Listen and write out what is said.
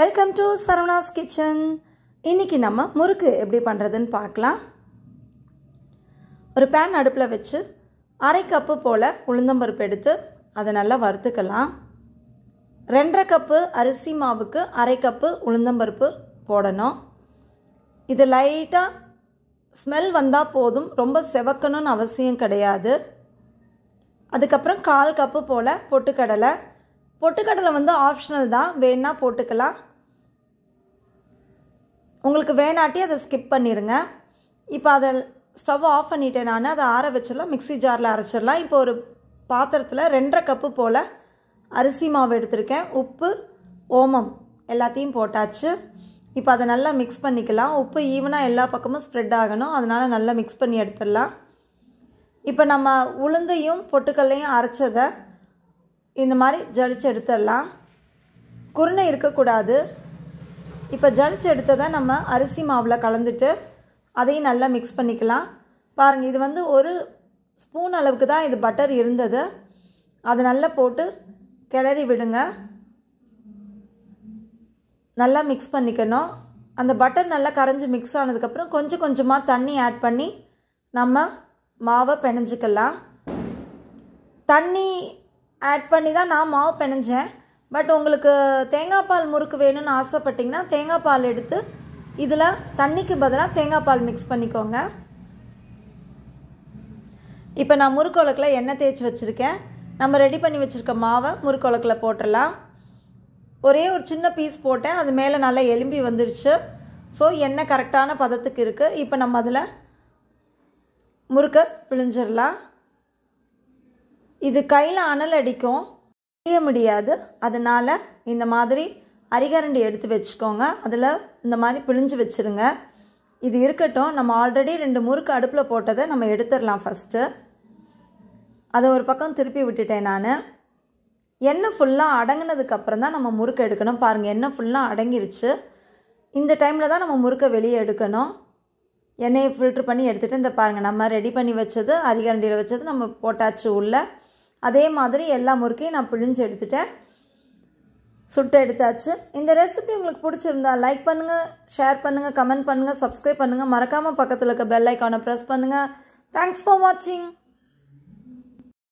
welcome to சரவணாஸ் kitchen இன்னைக்கு நம்ம முறுக்கு எப்படி பண்ணுறதுன்னு பார்க்கலாம் ஒரு பேன் அடுப்பில் வச்சு அரை கப்பு போல் உளுந்தம்பருப்பு எடுத்து அதை நல்லா வறுத்துக்கலாம் ரெண்டரை கப்பு அரிசி மாவுக்கு அரை கப்பு உளுந்தம்பருப்பு போடணும் இது லைட்டாக ஸ்மெல் வந்தால் போதும் ரொம்ப செவக்கணும்னு அவசியம் கிடையாது அதுக்கப்புறம் கால் கப்பு போல் பொட்டுக்கடலை பொட்டுக்கடலை வந்து ஆப்ஷனல் தான் வேணால் போட்டுக்கலாம் உங்களுக்கு வேணாட்டி அதை ஸ்கிப் பண்ணிடுங்க இப்போ அதை ஸ்டவ் ஆஃப் பண்ணிட்டேன் நான் அதை ஆற வச்சிடலாம் மிக்சி ஜாரில் அரைச்சிடலாம் இப்போ ஒரு பாத்திரத்தில் ரெண்டரை கப்பு போல் அரிசி மாவு எடுத்திருக்கேன் உப்பு ஓமம் எல்லாத்தையும் போட்டாச்சு இப்போ அதை நல்லா மிக்ஸ் பண்ணிக்கலாம் உப்பு ஈவனாக எல்லா பக்கமும் ஸ்ப்ரெட் ஆகணும் அதனால் நல்லா மிக்ஸ் பண்ணி எடுத்துடலாம் இப்போ நம்ம உளுந்தையும் பொட்டுக்கல்லையும் அரைச்சதை இந்த மாதிரி ஜலிச்சு எடுத்துடலாம் குருணை இருக்கக்கூடாது இப்போ ஜலிச்சு எடுத்ததை நம்ம அரிசி மாவில் கலந்துட்டு அதையும் நல்லா மிக்ஸ் பண்ணிக்கலாம் பாருங்கள் இது வந்து ஒரு ஸ்பூன் அளவுக்கு தான் இது பட்டர் இருந்தது அது நல்லா போட்டு கிளறி விடுங்க நல்லா மிக்ஸ் பண்ணிக்கணும் அந்த பட்டர் நல்லா கரைஞ்சி மிக்ஸ் ஆனதுக்கப்புறம் கொஞ்சம் கொஞ்சமாக தண்ணி ஆட் பண்ணி நம்ம மாவை பிணைஞ்சிக்கலாம் தண்ணி ஆட் பண்ணி தான் நான் மாவு பிணைஞ்சேன் பட் உங்களுக்கு தேங்காய் பால் முறுக்கு வேணும்னு ஆசைப்பட்டிங்கன்னா தேங்காய் பால் எடுத்து இதில் தண்ணிக்கு பதிலாக தேங்காய் பால் மிக்ஸ் பண்ணிக்கோங்க இப்போ நான் முறுக்கோளக்கில் எண்ணெய் தேய்ச்சி வச்சுருக்கேன் நம்ம ரெடி பண்ணி வச்சுருக்க மாவை முறுக்கோளக்கில் போட்டுடலாம் ஒரே ஒரு சின்ன பீஸ் போட்டேன் அது மேலே நல்லா எலும்பி வந்துருச்சு ஸோ எண்ணெய் கரெக்டான பதத்துக்கு இருக்குது இப்போ நம்ம அதில் முறுக்க பிழிஞ்சிடலாம் இது கையில் அனல் அடிக்கும் செய்ய முடியாது அதனால் இந்த மாதிரி அரிகரண்டி எடுத்து வச்சுக்கோங்க அதில் இந்த மாதிரி பிழிஞ்சு வச்சுருங்க இது இருக்கட்டும் நம்ம ஆல்ரெடி ரெண்டு முறுக்கு அடுப்பில் போட்டதை நம்ம எடுத்துடலாம் ஃபஸ்ட்டு அதை ஒரு பக்கம் திருப்பி விட்டுட்டேன் நான் எண்ணெய் ஃபுல்லாக அடங்கினதுக்கப்புறம் தான் நம்ம முறுக்கு எடுக்கணும் பாருங்கள் எண்ணெய் ஃபுல்லாக அடங்கிருச்சு இந்த டைமில் தான் நம்ம முறுக்கை வெளியே எடுக்கணும் எண்ணெயை ஃபில்ட்ரு பண்ணி எடுத்துகிட்டு இந்த பாருங்கள் நம்ம ரெடி பண்ணி வச்சது அரிகரண்டியில் வச்சது நம்ம போட்டாச்சு உள்ளே அதே மாதிரி எல்லா முறுக்கையும் நான் பிழிஞ்சு எடுத்துட்டேன் சுட்டு எடுத்தாச்சு இந்த ரெசிபி உங்களுக்கு பிடிச்சிருந்தா லைக் பண்ணுங்கள் ஷேர் பண்ணுங்கள் கமெண்ட் பண்ணுங்கள் சப்ஸ்கிரைப் பண்ணுங்கள் மறக்காமல் பக்கத்தில் இருக்க பெல் ஐக்கானை ப்ரெஸ் பண்ணுங்கள் தேங்க்ஸ் ஃபார் வாட்சிங்